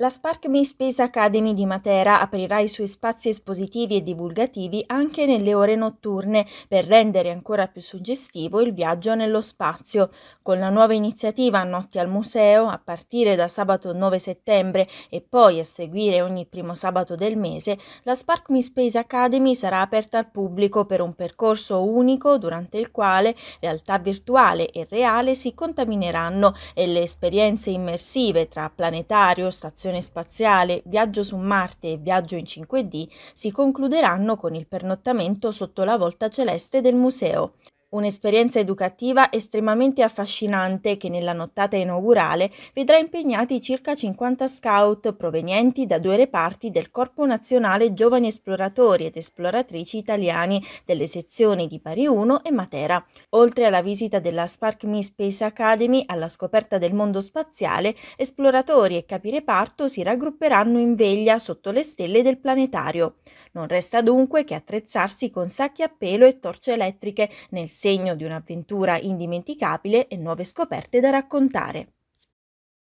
La Spark Me Space Academy di Matera aprirà i suoi spazi espositivi e divulgativi anche nelle ore notturne per rendere ancora più suggestivo il viaggio nello spazio. Con la nuova iniziativa Notti al Museo, a partire da sabato 9 settembre e poi a seguire ogni primo sabato del mese, la Spark Me Space Academy sarà aperta al pubblico per un percorso unico durante il quale realtà virtuale e reale si contamineranno e le esperienze immersive tra planetario, stazione esplorazione spaziale, viaggio su Marte e viaggio in 5D si concluderanno con il pernottamento sotto la volta celeste del museo. Un'esperienza educativa estremamente affascinante che nella nottata inaugurale vedrà impegnati circa 50 scout provenienti da due reparti del Corpo Nazionale Giovani Esploratori ed Esploratrici Italiani delle sezioni di Pari 1 e Matera. Oltre alla visita della Spark Me Space Academy alla scoperta del mondo spaziale, esploratori e capireparto si raggrupperanno in veglia sotto le stelle del planetario. Non resta dunque che attrezzarsi con sacchi a pelo e torce elettriche nel segno di un'avventura indimenticabile e nuove scoperte da raccontare.